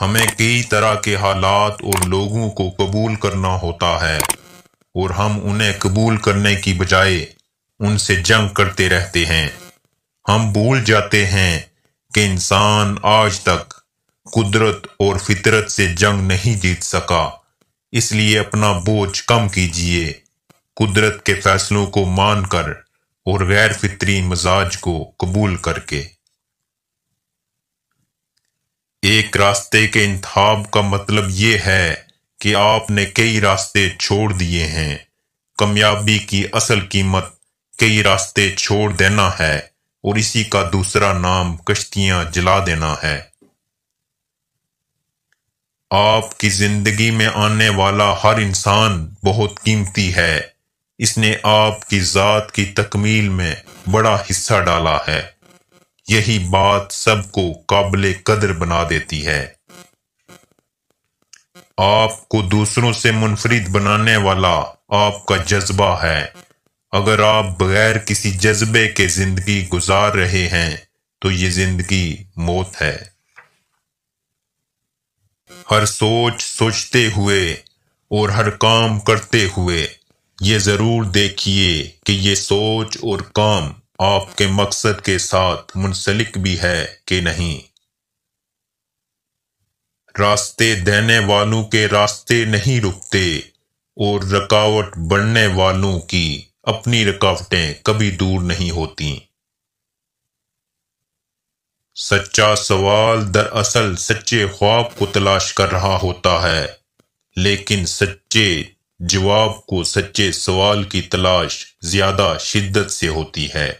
हमें कई तरह के हालात और लोगों को कबूल करना होता है और हम उन्हें कबूल करने की बजाय उनसे जंग करते रहते हैं हम भूल जाते हैं कि इंसान आज तक कुदरत और फितरत से जंग नहीं जीत सका इसलिए अपना बोझ कम कीजिए कुदरत के फैसलों को मानकर और गैर फितरी मिजाज को कबूल करके एक रास्ते के इंतखाब का मतलब ये है कि आपने कई रास्ते छोड़ दिए हैं कामयाबी की असल कीमत कई रास्ते छोड़ देना है और इसी का दूसरा नाम कश्तियां जला देना है आपकी जिंदगी में आने वाला हर इंसान बहुत कीमती है इसने आपकी जात की तकमील में बड़ा हिस्सा डाला है यही बात सबको काबिल कदर बना देती है आपको दूसरों से मुनफरिद बनाने वाला आपका जज्बा है अगर आप बगैर किसी जज्बे के जिंदगी गुजार रहे हैं तो ये जिंदगी मौत है हर सोच सोचते हुए और हर काम करते हुए ये जरूर देखिए कि ये सोच और काम आपके मकसद के साथ मुंसलिक भी है कि नहीं रास्ते देने वालों के रास्ते नहीं रुकते और रुकावट बढ़ने वालों की अपनी रुकावटें कभी दूर नहीं होती सच्चा सवाल दरअसल सच्चे ख्वाब को तलाश कर रहा होता है लेकिन सच्चे जवाब को सच्चे सवाल की तलाश ज्यादा शिद्दत से होती है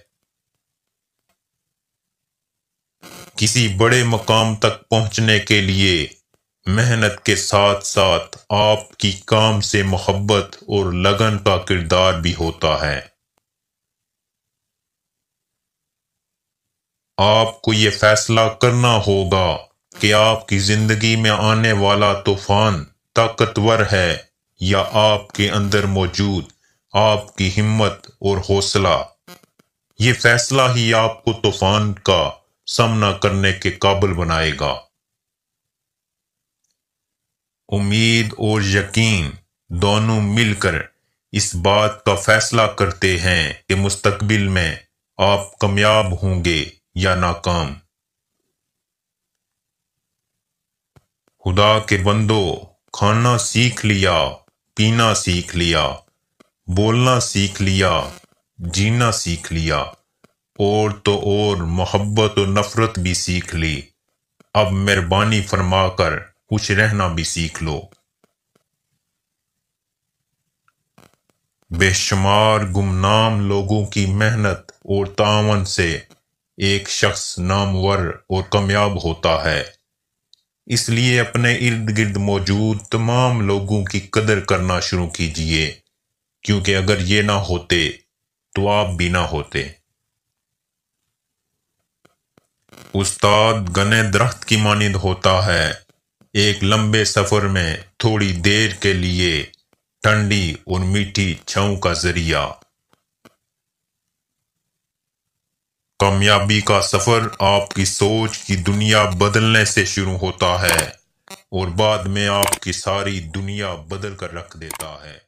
किसी बड़े मकाम तक पहुंचने के लिए मेहनत के साथ साथ आपकी काम से मोहब्बत और लगन का किरदार भी होता है आपको ये फैसला करना होगा कि आपकी जिंदगी में आने वाला तूफान ताकतवर है या आपके अंदर मौजूद आपकी हिम्मत और हौसला ये फैसला ही आपको तूफान का सामना करने के काबिल बनाएगा उम्मीद और यकीन दोनों मिलकर इस बात का फैसला करते हैं कि मुस्तकबिल में आप कामयाब होंगे या नाकाम खुदा के बंदो खाना सीख लिया पीना सीख लिया बोलना सीख लिया जीना सीख लिया और तो और मोहब्बत और नफरत भी सीख ली अब मेहरबानी फरमाकर खुश रहना भी सीख लो बेशुमार गुमनाम लोगों की मेहनत और तावन से एक शख्स नामवर और कामयाब होता है इसलिए अपने इर्द गिर्द मौजूद तमाम लोगों की कदर करना शुरू कीजिए क्योंकि अगर ये ना होते तो आप भी ना होते उस्ताद गने दरख्त की मानिंद होता है एक लंबे सफर में थोड़ी देर के लिए ठंडी और मीठी छऊ का जरिया कामयाबी का सफर आपकी सोच की दुनिया बदलने से शुरू होता है और बाद में आपकी सारी दुनिया बदल कर रख देता है